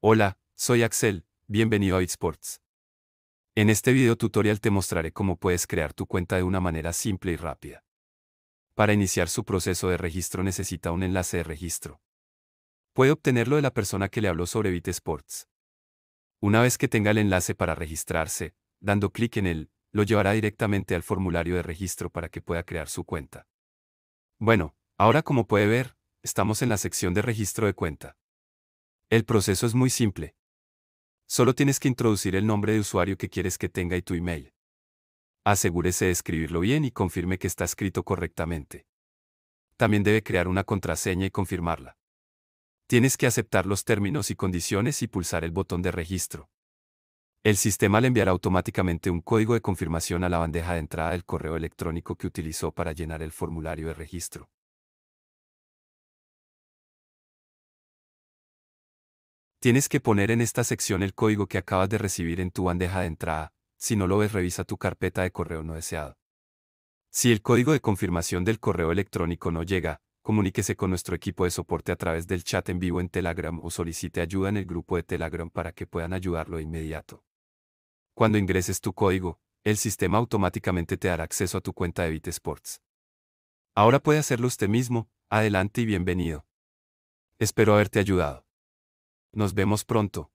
Hola, soy Axel, bienvenido a Bitsports. En este video tutorial te mostraré cómo puedes crear tu cuenta de una manera simple y rápida. Para iniciar su proceso de registro necesita un enlace de registro. Puede obtenerlo de la persona que le habló sobre BitSports. Una vez que tenga el enlace para registrarse, dando clic en él, lo llevará directamente al formulario de registro para que pueda crear su cuenta. Bueno, ahora como puede ver, estamos en la sección de registro de cuenta. El proceso es muy simple. Solo tienes que introducir el nombre de usuario que quieres que tenga y tu email. Asegúrese de escribirlo bien y confirme que está escrito correctamente. También debe crear una contraseña y confirmarla. Tienes que aceptar los términos y condiciones y pulsar el botón de registro. El sistema le enviará automáticamente un código de confirmación a la bandeja de entrada del correo electrónico que utilizó para llenar el formulario de registro. Tienes que poner en esta sección el código que acabas de recibir en tu bandeja de entrada, si no lo ves revisa tu carpeta de correo no deseado. Si el código de confirmación del correo electrónico no llega, comuníquese con nuestro equipo de soporte a través del chat en vivo en Telegram o solicite ayuda en el grupo de Telegram para que puedan ayudarlo de inmediato. Cuando ingreses tu código, el sistema automáticamente te dará acceso a tu cuenta de BitSports. Ahora puede hacerlo usted mismo, adelante y bienvenido. Espero haberte ayudado. Nos vemos pronto.